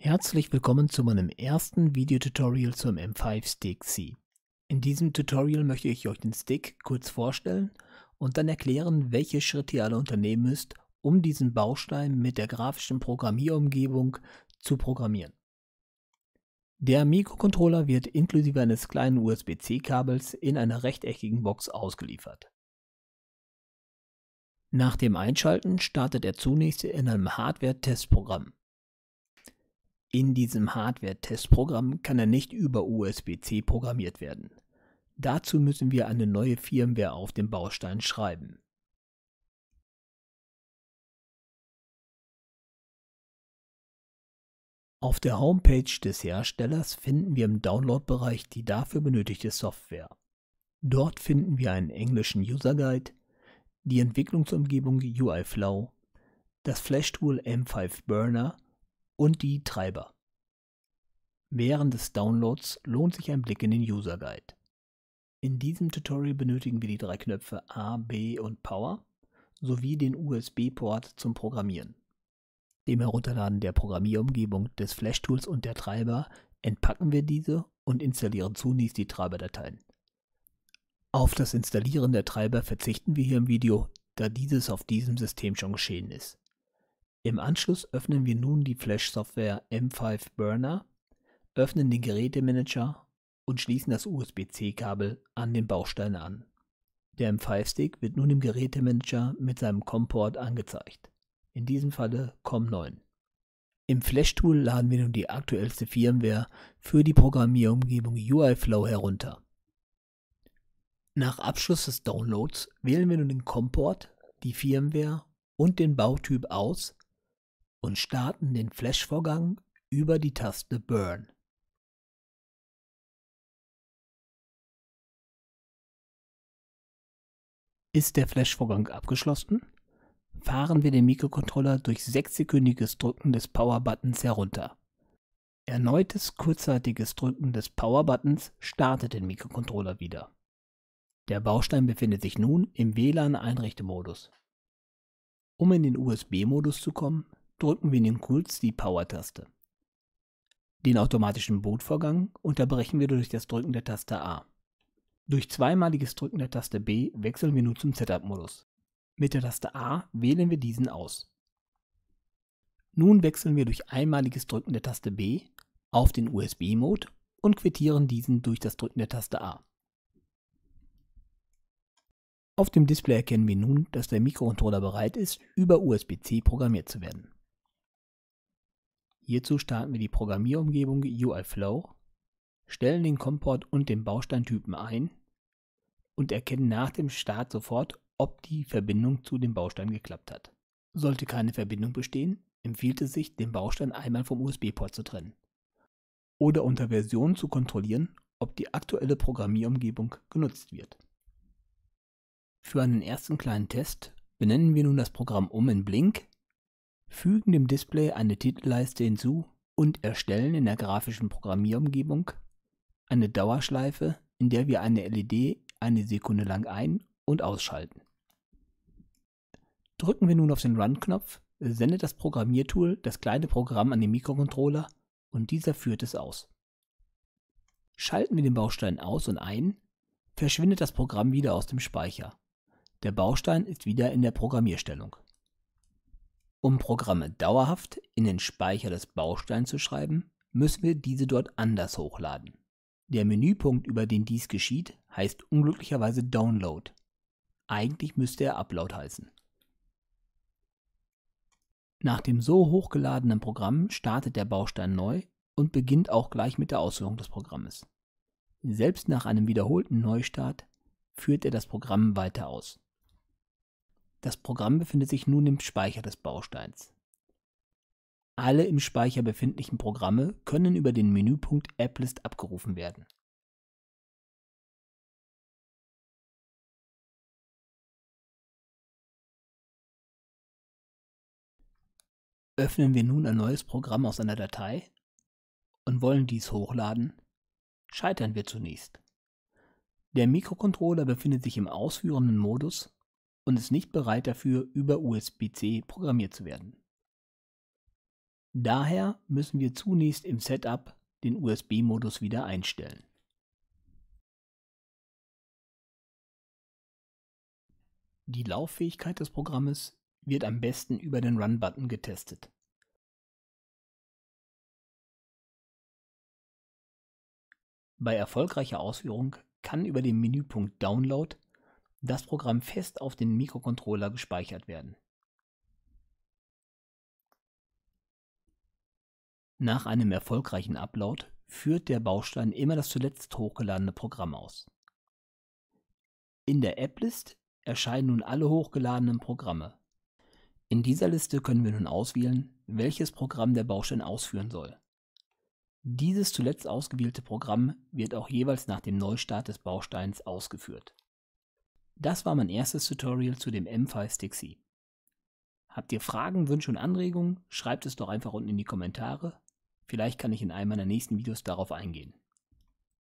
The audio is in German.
Herzlich willkommen zu meinem ersten Videotutorial zum M5 Stick C. In diesem Tutorial möchte ich euch den Stick kurz vorstellen und dann erklären, welche Schritte ihr alle unternehmen müsst, um diesen Baustein mit der grafischen Programmierumgebung zu programmieren. Der Mikrocontroller wird inklusive eines kleinen USB-C-Kabels in einer rechteckigen Box ausgeliefert. Nach dem Einschalten startet er zunächst in einem Hardware-Testprogramm. In diesem Hardware-Testprogramm kann er nicht über USB-C programmiert werden. Dazu müssen wir eine neue Firmware auf dem Baustein schreiben. Auf der Homepage des Herstellers finden wir im Download-Bereich die dafür benötigte Software. Dort finden wir einen englischen User Guide, die Entwicklungsumgebung UI Flow, das Flash-Tool M5 Burner und die Treiber. Während des Downloads lohnt sich ein Blick in den User Guide. In diesem Tutorial benötigen wir die drei Knöpfe A, B und Power sowie den USB-Port zum Programmieren. Dem Herunterladen der Programmierumgebung des Flashtools und der Treiber entpacken wir diese und installieren zunächst die Treiberdateien. Auf das Installieren der Treiber verzichten wir hier im Video, da dieses auf diesem System schon geschehen ist. Im Anschluss öffnen wir nun die Flash-Software M5 Burner, öffnen den Gerätemanager und schließen das USB-C-Kabel an den Baustein an. Der M5-Stick wird nun im Gerätemanager mit seinem COM-Port angezeigt, in diesem Falle COM9. Im Flash-Tool laden wir nun die aktuellste Firmware für die Programmierumgebung UIFlow herunter. Nach Abschluss des Downloads wählen wir nun den COM-Port, die Firmware und den Bautyp aus, und starten den Flash-Vorgang über die Taste Burn. Ist der Flash-Vorgang abgeschlossen, fahren wir den Mikrocontroller durch sechssekündiges Drücken des Power-Buttons herunter. Erneutes kurzzeitiges Drücken des Power-Buttons startet den Mikrocontroller wieder. Der Baustein befindet sich nun im WLAN-Einrichtemodus. Um in den USB-Modus zu kommen, drücken wir in den Puls die Power-Taste. Den automatischen Bootvorgang unterbrechen wir durch das Drücken der Taste A. Durch zweimaliges Drücken der Taste B wechseln wir nun zum Setup-Modus. Mit der Taste A wählen wir diesen aus. Nun wechseln wir durch einmaliges Drücken der Taste B auf den USB-Mode und quittieren diesen durch das Drücken der Taste A. Auf dem Display erkennen wir nun, dass der Mikrocontroller bereit ist, über USB-C programmiert zu werden. Hierzu starten wir die Programmierumgebung UIFlow, stellen den Comport und den Bausteintypen ein und erkennen nach dem Start sofort, ob die Verbindung zu dem Baustein geklappt hat. Sollte keine Verbindung bestehen, empfiehlt es sich, den Baustein einmal vom USB-Port zu trennen oder unter Version zu kontrollieren, ob die aktuelle Programmierumgebung genutzt wird. Für einen ersten kleinen Test benennen wir nun das Programm um in Blink fügen dem Display eine Titelleiste hinzu und erstellen in der grafischen Programmierumgebung eine Dauerschleife, in der wir eine LED eine Sekunde lang ein- und ausschalten. Drücken wir nun auf den Run-Knopf, sendet das Programmiertool das kleine Programm an den Mikrocontroller und dieser führt es aus. Schalten wir den Baustein aus und ein, verschwindet das Programm wieder aus dem Speicher. Der Baustein ist wieder in der Programmierstellung. Um Programme dauerhaft in den Speicher des Bausteins zu schreiben, müssen wir diese dort anders hochladen. Der Menüpunkt, über den dies geschieht, heißt unglücklicherweise Download. Eigentlich müsste er Upload heißen. Nach dem so hochgeladenen Programm startet der Baustein neu und beginnt auch gleich mit der Ausführung des Programmes. Selbst nach einem wiederholten Neustart führt er das Programm weiter aus. Das Programm befindet sich nun im Speicher des Bausteins. Alle im Speicher befindlichen Programme können über den Menüpunkt Applist abgerufen werden. Öffnen wir nun ein neues Programm aus einer Datei und wollen dies hochladen, scheitern wir zunächst. Der Mikrocontroller befindet sich im ausführenden Modus und ist nicht bereit dafür, über USB-C programmiert zu werden. Daher müssen wir zunächst im Setup den USB-Modus wieder einstellen. Die Lauffähigkeit des Programmes wird am besten über den Run-Button getestet. Bei erfolgreicher Ausführung kann über den Menüpunkt Download das Programm fest auf den Mikrocontroller gespeichert werden. Nach einem erfolgreichen Upload führt der Baustein immer das zuletzt hochgeladene Programm aus. In der App-List erscheinen nun alle hochgeladenen Programme. In dieser Liste können wir nun auswählen, welches Programm der Baustein ausführen soll. Dieses zuletzt ausgewählte Programm wird auch jeweils nach dem Neustart des Bausteins ausgeführt. Das war mein erstes Tutorial zu dem M5 Dixie. Habt ihr Fragen, Wünsche und Anregungen? Schreibt es doch einfach unten in die Kommentare. Vielleicht kann ich in einem meiner nächsten Videos darauf eingehen.